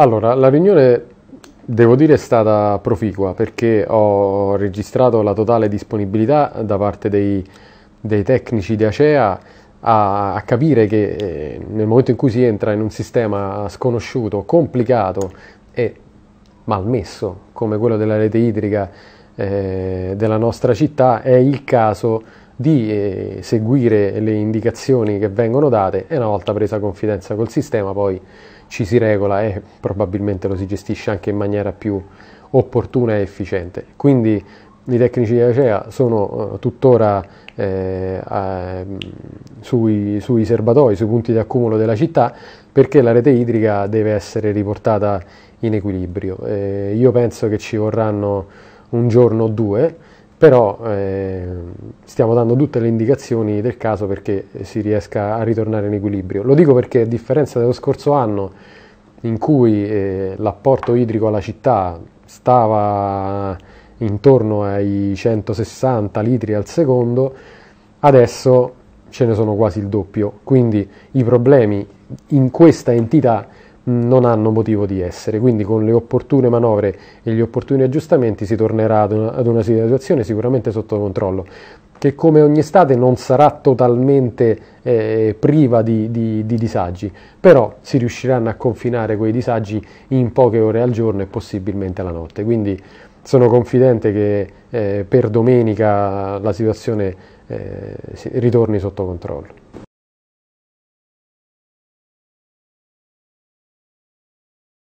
Allora, la riunione devo dire è stata proficua perché ho registrato la totale disponibilità da parte dei, dei tecnici di Acea a, a capire che eh, nel momento in cui si entra in un sistema sconosciuto, complicato e malmesso come quello della rete idrica eh, della nostra città, è il caso di eh, seguire le indicazioni che vengono date e una volta presa confidenza col sistema poi ci si regola e probabilmente lo si gestisce anche in maniera più opportuna e efficiente. Quindi i tecnici di Acea sono eh, tuttora eh, eh, sui, sui serbatoi, sui punti di accumulo della città perché la rete idrica deve essere riportata in equilibrio. Eh, io penso che ci vorranno un giorno o due però eh, stiamo dando tutte le indicazioni del caso perché si riesca a ritornare in equilibrio. Lo dico perché a differenza dello scorso anno in cui eh, l'apporto idrico alla città stava intorno ai 160 litri al secondo, adesso ce ne sono quasi il doppio, quindi i problemi in questa entità non hanno motivo di essere, quindi con le opportune manovre e gli opportuni aggiustamenti si tornerà ad una, ad una situazione sicuramente sotto controllo, che come ogni estate non sarà totalmente eh, priva di, di, di, disagi, però si riusciranno a confinare quei disagi in poche ore al giorno e possibilmente alla notte, quindi sono confidente che eh, per domenica la situazione eh, ritorni sotto controllo.